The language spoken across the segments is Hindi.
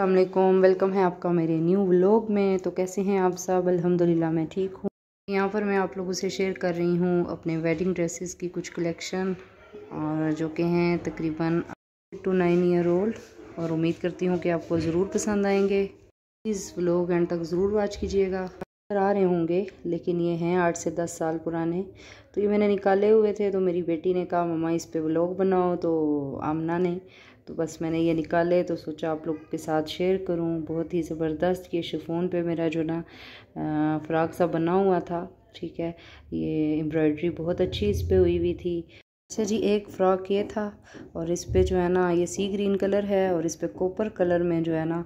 अल्लाम वेलकम है आपका मेरे न्यू व्लॉग में तो कैसे हैं आप सब अल्हम्दुलिल्लाह मैं ठीक हूँ यहाँ पर मैं आप लोगों से शेयर कर रही हूँ अपने वेडिंग ड्रेसेस की कुछ कलेक्शन और जो कि हैं तकरीबन eight to nine year old और उम्मीद करती हूँ कि आपको ज़रूर पसंद आएंगे प्लीज़ व्लॉग एंड तक ज़रूर वॉच कीजिएगा आ रहे होंगे लेकिन ये हैं आठ से दस साल पुराने तो ये मैंने निकाले हुए थे तो मेरी बेटी ने कहा मम्मा इस पर ब्लॉग बनाओ तो आमना ने तो बस मैंने ये निकाले तो सोचा आप लोग के साथ शेयर करूँ बहुत ही ज़बरदस्त ये शिफोन पे मेरा जो ना फ्रॉक सा बना हुआ था ठीक है ये एम्ब्रॉयडरी बहुत अच्छी इस पर हुई हुई थी अच्छा जी एक फ़्रॉक ये था और इस पर जो है ना ये सी ग्रीन कलर है और इस पर कॉपर कलर में जो है ना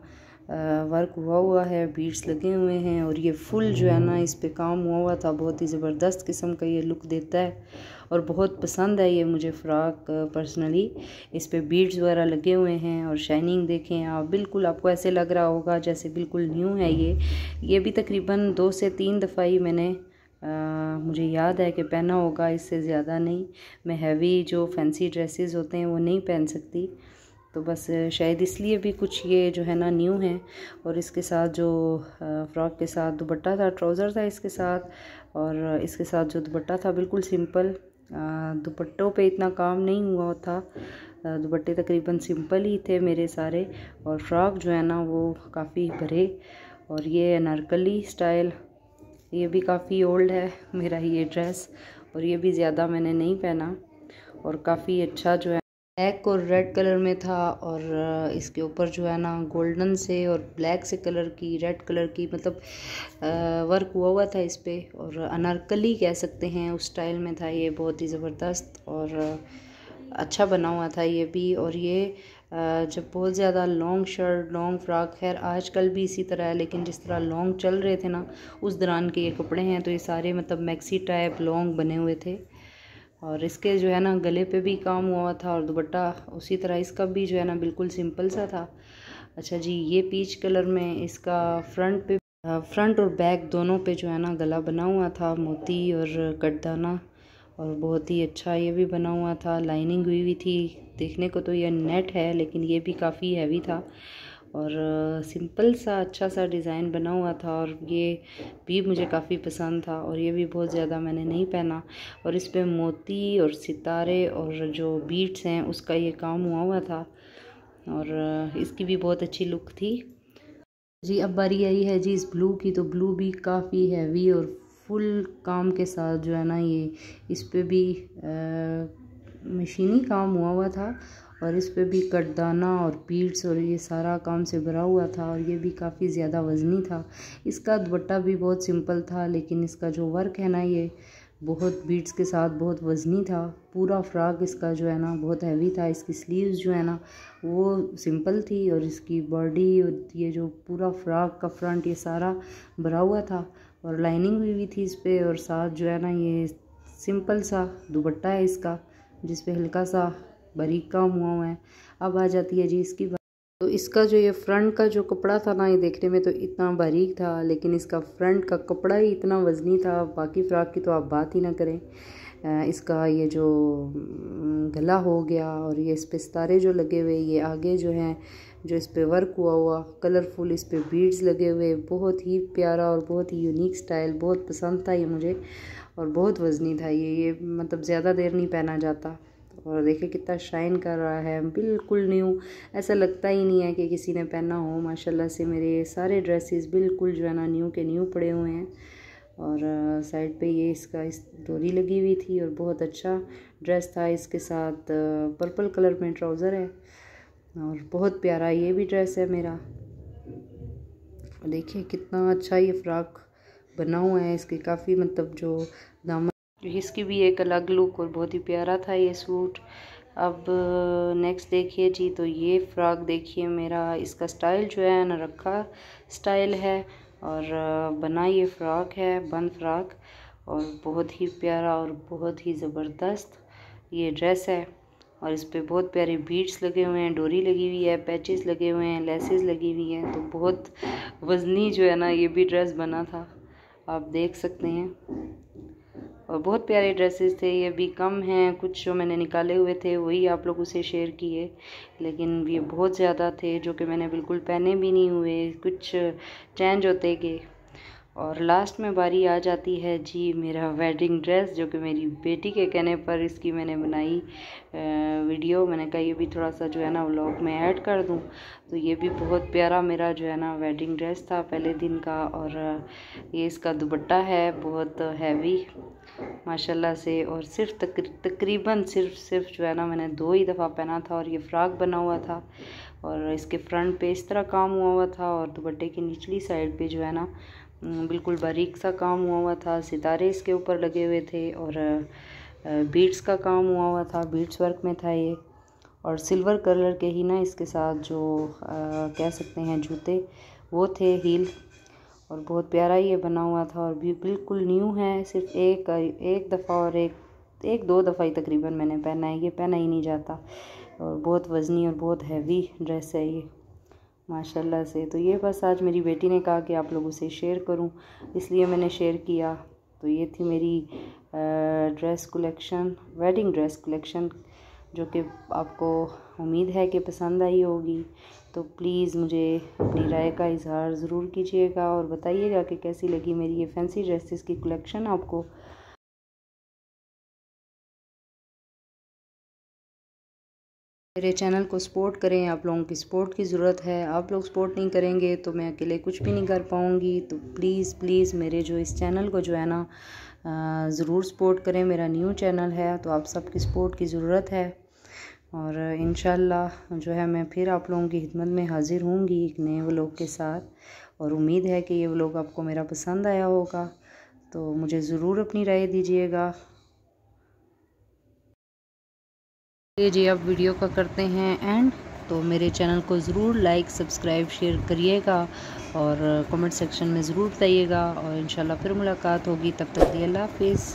वर्क हुआ हुआ है बीट्स लगे हुए हैं और ये फुल जो है ना इस पर काम हुआ हुआ था बहुत ही ज़बरदस्त किस्म का ये लुक देता है और बहुत पसंद है ये मुझे फ़्राक पर्सनली इस पर बीड्स वगैरह लगे हुए हैं और शाइनिंग देखें आप बिल्कुल आपको ऐसे लग रहा होगा जैसे बिल्कुल न्यू है ये ये भी तकरीबन दो से तीन दफ़ा ही मैंने आ, मुझे याद है कि पहना होगा इससे ज़्यादा नहीं मैं हैवी जो फैंसी ड्रेसेस होते हैं वो नहीं पहन सकती तो बस शायद इसलिए भी कुछ ये जो है ना न्यू है और इसके साथ जो फ़्रॉक के साथ दुपट्टा था ट्राउज़र था इसके साथ और इसके साथ जो दुपट्टा था बिल्कुल सिंपल दुपट्टों पे इतना काम नहीं हुआ था दुपट्टे तकरीबन सिंपल ही थे मेरे सारे और फ्रॉक जो है ना वो काफ़ी भरे और ये अनारकली स्टाइल ये भी काफ़ी ओल्ड है मेरा ये ड्रेस और ये भी ज़्यादा मैंने नहीं पहना और काफ़ी अच्छा जो है ब्लैक और रेड कलर में था और इसके ऊपर जो है ना गोल्डन से और ब्लैक से कलर की रेड कलर की मतलब वर्क हुआ हुआ था इस पर और अनारकली कह सकते हैं उस स्टाइल में था ये बहुत ही ज़बरदस्त और अच्छा बना हुआ था ये भी और ये जब बहुत ज़्यादा लॉन्ग शर्ट लॉन्ग फ्रॉक खैर आजकल भी इसी तरह है लेकिन जिस तरह लॉन्ग चल रहे थे ना उस दौरान के ये कपड़े हैं तो ये सारे मतलब मैक्सी टाइप लॉन्ग बने हुए थे और इसके जो है ना गले पे भी काम हुआ था और दुपट्टा उसी तरह इसका भी जो है ना बिल्कुल सिंपल सा था अच्छा जी ये पीच कलर में इसका फ्रंट पे फ्रंट और बैक दोनों पे जो है ना गला बना हुआ था मोती और कटदाना और बहुत ही अच्छा ये भी बना हुआ था लाइनिंग हुई हुई थी देखने को तो यह नेट है लेकिन ये भी काफ़ी हैवी था और सिंपल सा अच्छा सा डिज़ाइन बना हुआ था और ये भी मुझे काफ़ी पसंद था और ये भी बहुत ज़्यादा मैंने नहीं पहना और इस पर मोती और सितारे और जो बीट्स हैं उसका ये काम हुआ हुआ था और इसकी भी बहुत अच्छी लुक थी जी अब बारी आई है जी इस ब्लू की तो ब्लू भी काफ़ी हैवी और फुल काम के साथ जो है ना ये इस पर भी मशीनी काम हुआ हुआ था और इस पे भी कटदाना और पीट्स और ये सारा काम से भरा हुआ था और ये भी काफ़ी ज़्यादा वज़नी था इसका दुपट्टा भी बहुत सिंपल था लेकिन इसका जो वर्क है ना ये बहुत बीट्स के साथ बहुत वज़नी था पूरा फ्राक इसका जो है ना बहुत हैवी था इसकी स्लीव्स जो है ना वो सिंपल थी और इसकी बॉडी और ये जो पूरा फ्राक का फ्रंट ये सारा भरा हुआ था और लाइनिंग भी हुई थी इस पर और साथ जो है ना ये सिंपल सा दुपट्टा है इसका जिसपे हल्का सा बारीक काम हुआ हुआ है अब आ जाती है जी इसकी तो इसका जो ये फ्रंट का जो कपड़ा था ना ये देखने में तो इतना बारीक था लेकिन इसका फ्रंट का कपड़ा ही इतना वज़नी था बाकी फ़्राक की तो आप बात ही ना करें इसका ये जो गला हो गया और ये इस पर सितारे जो लगे हुए ये आगे जो हैं जो इस पर वर्क हुआ हुआ कलरफुल इस पर बीड्स लगे हुए बहुत ही प्यारा और बहुत ही यूनिक स्टाइल बहुत पसंद था ये मुझे और बहुत वज़नी था ये ये मतलब ज़्यादा देर नहीं पहना जाता और देखिए कितना शाइन कर रहा है बिल्कुल न्यू ऐसा लगता ही नहीं है कि किसी ने पहना हो माशाल्लाह से मेरे सारे ड्रेसेस बिल्कुल जो है ना न्यू के न्यू पड़े हुए हैं और साइड पे ये इसका इस डोरी लगी हुई थी और बहुत अच्छा ड्रेस था इसके साथ पर्पल कलर में ट्राउज़र है और बहुत प्यारा ये भी ड्रेस है मेरा देखिए कितना अच्छा ये फ्रॉक बना हुआ है इसके काफ़ी मतलब जो दामन इसकी भी एक अलग लुक और बहुत ही प्यारा था ये सूट अब नेक्स्ट देखिए जी तो ये फ्रॉक देखिए मेरा इसका स्टाइल जो है ना रखा स्टाइल है और बना ये फ्रॉक है बंद फ्रॉक और बहुत ही प्यारा और बहुत ही ज़बरदस्त ये ड्रेस है और इस पर बहुत प्यारे बीट्स लगे हुए हैं डोरी लगी हुई है पैचेस लगे हुए हैं लेसेस लगी हुई हैं तो बहुत वज़नी जो है ना ये भी ड्रेस बना था आप देख सकते हैं और बहुत प्यारे ड्रेसेस थे ये भी कम हैं कुछ जो मैंने निकाले हुए थे वही आप लोगों से शेयर किए लेकिन ये बहुत ज़्यादा थे जो कि मैंने बिल्कुल पहने भी नहीं हुए कुछ चेंज होते गए और लास्ट में बारी आ जाती है जी मेरा वेडिंग ड्रेस जो कि मेरी बेटी के कहने पर इसकी मैंने बनाई वीडियो मैंने कहा ये भी थोड़ा सा जो है ना व्लॉग में ऐड कर दूँ तो ये भी बहुत प्यारा मेरा जो है ना वेडिंग ड्रेस था पहले दिन का और ये इसका दुपट्टा है बहुत हैवी माशाल्लाह से और सिर्फ तक, तकरीबन सिर्फ सिर्फ जो है ना मैंने दो ही दफ़ा पहना था और ये फ़्राक बना हुआ था और इसके फ्रंट पे इस तरह काम हुआ हुआ था और दुपट्टे की निचली साइड पे जो है ना हम्म, बिल्कुल बारीक सा काम हुआ हुआ था सितारे इसके ऊपर लगे हुए थे और बीट्स का काम हुआ हुआ था बीट्स वर्क में था ये और सिल्वर कलर के ही ना इसके साथ जो आ, कह सकते हैं जूते वो थे हील और बहुत प्यारा ये बना हुआ था और भी बिल्कुल न्यू है सिर्फ एक एक दफ़ा और एक एक दो दफ़ा ही तकरीबन मैंने पहना है ये पहना ही नहीं जाता और बहुत वज़नी और बहुत हैवी ड्रेस है ये माशाल्लाह से तो ये बस आज मेरी बेटी ने कहा कि आप लोगों से शेयर करूं इसलिए मैंने शेयर किया तो ये थी मेरी dress collection wedding dress collection जो कि आपको उम्मीद है कि पसंद आई होगी तो प्लीज़ मुझे अपनी राय का इजहार ज़रूर कीजिएगा और बताइएगा कि कैसी लगी मेरी ये फैंसी ड्रेसेस की कलेक्शन आपको मेरे चैनल को सपोर्ट करें आप लोगों की सपोर्ट की ज़रूरत है आप लोग सपोर्ट नहीं करेंगे तो मैं अकेले कुछ भी नहीं कर पाऊँगी तो प्लीज़ प्लीज़ मेरे जो इस चैनल को जो है ना ज़रूर सपोर्ट करें मेरा न्यू चैनल है तो आप सबकी सपोर्ट की ज़रूरत है और इन जो है मैं फिर आप लोगों की खिदमत में हाज़िर होंगी एक नए व्लॉग के साथ और उम्मीद है कि ये व्लॉग आपको मेरा पसंद आया होगा तो मुझे ज़रूर अपनी राय दीजिएगा जी अब वीडियो का करते हैं एंड तो मेरे चैनल को ज़रूर लाइक सब्सक्राइब शेयर करिएगा और कमेंट सेक्शन में ज़रूर बताइएगा और इंशाल्लाह फिर मुलाकात होगी तब तक दिए अल्लाह हाफिज़